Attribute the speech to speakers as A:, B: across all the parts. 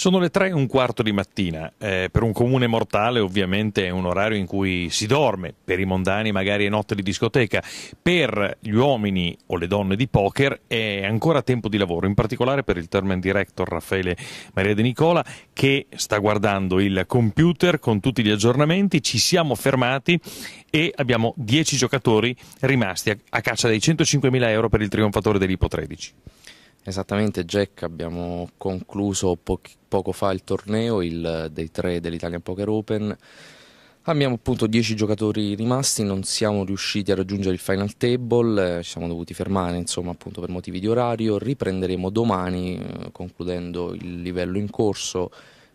A: Sono le tre e un quarto di mattina, eh, per un comune mortale ovviamente è un orario in cui si dorme, per i mondani magari è notte di discoteca, per gli uomini o le donne di poker è ancora tempo di lavoro, in particolare per il tournament director Raffaele Maria De Nicola che sta guardando il computer con tutti gli aggiornamenti, ci siamo fermati e abbiamo 10 giocatori rimasti a, a caccia dei 105.000 euro per il trionfatore dell'Ipo 13.
B: Esattamente Jack, abbiamo concluso po- poco fa il torneo, il dei tre dell'Italian Poker Open. Abbiamo appunto 10 giocatori rimasti, non siamo riusciti a raggiungere il final table, eh, ci siamo dovuti fermare insomma appunto per motivi di orario, riprenderemo domani eh, concludendo il livello in corso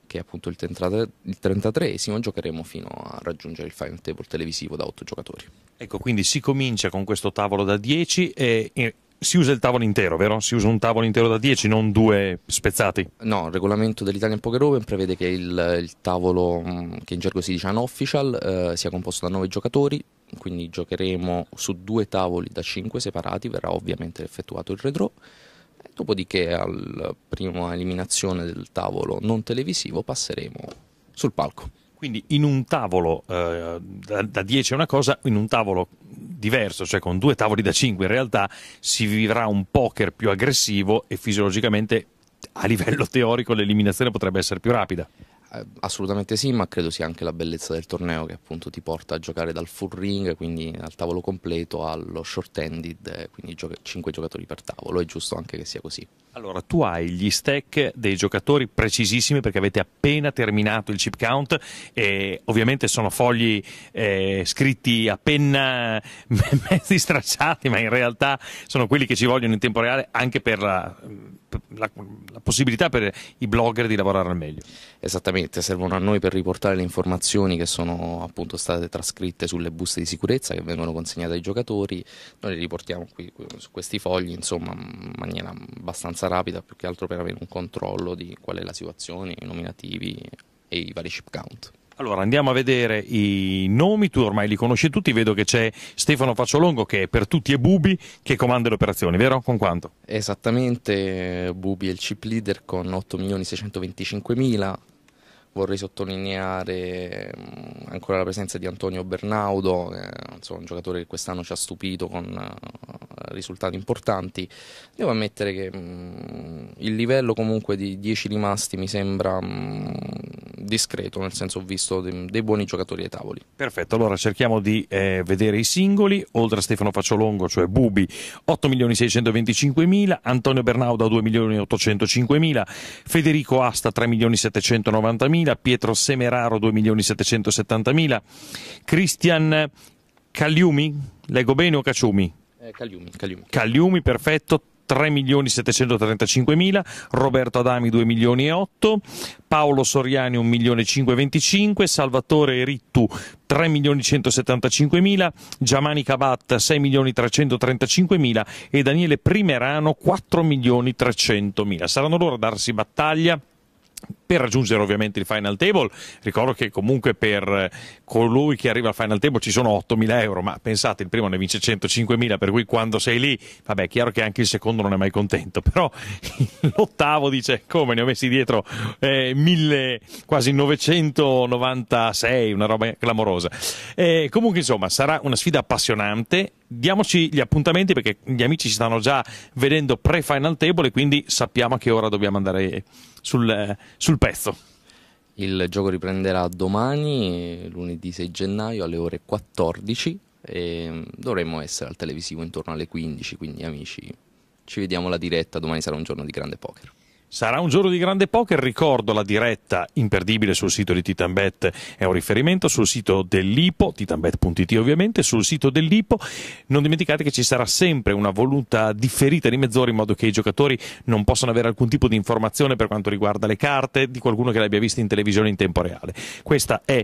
B: che è appunto il, 33, il 33esimo, giocheremo fino a raggiungere il final table televisivo da 8
A: giocatori. Ecco, quindi si comincia con questo tavolo da 10 e si usa il tavolo intero, vero? Si usa un tavolo intero da 10, non due spezzati. No, il regolamento dell'Italian Poker Open prevede
B: che il, il tavolo, mm, che in gergo si dice unofficial, eh, sia composto da 9 giocatori, quindi giocheremo su due tavoli da 5 separati, verrà ovviamente effettuato il redraw. Dopodiché, alla prima eliminazione del tavolo non televisivo, passeremo sul palco.
A: Quindi in un tavolo eh, da 10 è una cosa, in un tavolo diverso, cioè con due tavoli da 5 in realtà si vivrà un poker più aggressivo e fisiologicamente a livello teorico l'eliminazione potrebbe essere più rapida.
B: Eh, assolutamente sì, ma credo sia anche la bellezza del torneo che appunto ti porta a giocare dal full ring, quindi al tavolo completo, allo short ended, eh, quindi gioca- 5 giocatori per tavolo, è giusto anche che sia così.
A: Allora, tu hai gli stack dei giocatori precisissimi perché avete appena terminato il chip count e ovviamente sono fogli eh, scritti appena mezzi stracciati, ma in realtà sono quelli che ci vogliono in tempo reale anche per la, per la, la possibilità per i blogger di lavorare al meglio.
B: Esattamente sicuramente servono a noi per riportare le informazioni che sono appunto state trascritte sulle buste di sicurezza che vengono consegnate ai giocatori, noi le riportiamo qui su questi fogli insomma in maniera abbastanza rapida più che altro per avere un controllo di qual è la situazione, i nominativi
A: e i vari chip count. Allora andiamo a vedere i nomi, tu ormai li conosci tutti, vedo che c'è Stefano Facciolongo che è per tutti e Bubi che comanda le operazioni, vero? Con quanto?
B: Esattamente, Bubi è il chip leader con 8.625.000, Vorrei sottolineare mm, ancora la presenza di Antonio Bernaudo, insomma, un giocatore che quest'anno ci ha stupito con eh, risultati importanti. Devo ammettere che mm, il livello comunque di 10 rimasti mi sembra mm,
A: discreto, nel senso ho visto dei, dei buoni giocatori ai tavoli. Perfetto, allora cerchiamo di eh, vedere i singoli, oltre a Stefano Facciolongo, cioè Bubi, 8.625.000, Antonio Bernauda 2.805.000, Federico Asta 3.790.000, Pietro Semeraro 2.770.000, Cristian Cagliumi, leggo bene o Caciumi? Cagliumi, eh, Cagliumi. Cagliumi, perfetto, 3 milioni 735 mila, Roberto Adami 2 milioni e 8, Paolo Soriani 1 milione 525, Salvatore Rittu 3 milioni 175 mila, Giamani Cabat 6 milioni 335 mila e Daniele Primerano 4 milioni 300 mila. Saranno loro a darsi battaglia per raggiungere ovviamente il final table. Ricordo che comunque per eh, colui che arriva al final table ci sono 8.000 euro, ma pensate, il primo ne vince 105.000, per cui quando sei lì, vabbè, è chiaro che anche il secondo non è mai contento, però l'ottavo dice come ne ho messi dietro eh, mille, quasi 996, una roba clamorosa. Eh, comunque insomma sarà una sfida appassionante diamoci gli appuntamenti perché gli amici ci stanno già vedendo pre-final table e quindi sappiamo a che ora dobbiamo andare sul, eh, sul pezzo.
B: Il gioco riprenderà domani, lunedì 6 gennaio alle ore 14 e dovremmo essere al televisivo intorno alle 15, quindi amici, ci vediamo
A: la diretta, domani sarà un giorno di grande poker. Sarà un giorno di grande poker, ricordo la diretta imperdibile sul sito di Titanbet, è un riferimento sul sito dell'Ipo, titanbet.it ovviamente, sul sito dell'Ipo. Non dimenticate che ci sarà sempre una voluta differita di mezz'ora in modo che i giocatori non possano avere alcun tipo di informazione per quanto riguarda le carte di qualcuno che le abbia viste in televisione in tempo reale. Questa è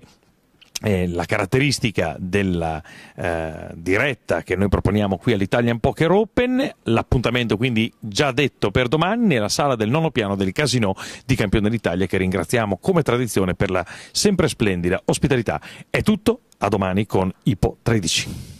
A: eh, la caratteristica della eh, diretta che noi proponiamo qui all'Italian Poker Open, l'appuntamento quindi già detto per domani nella sala del nono piano del Casino di Campione d'Italia che ringraziamo come tradizione per la sempre splendida ospitalità. È tutto, a domani con Ipo 13.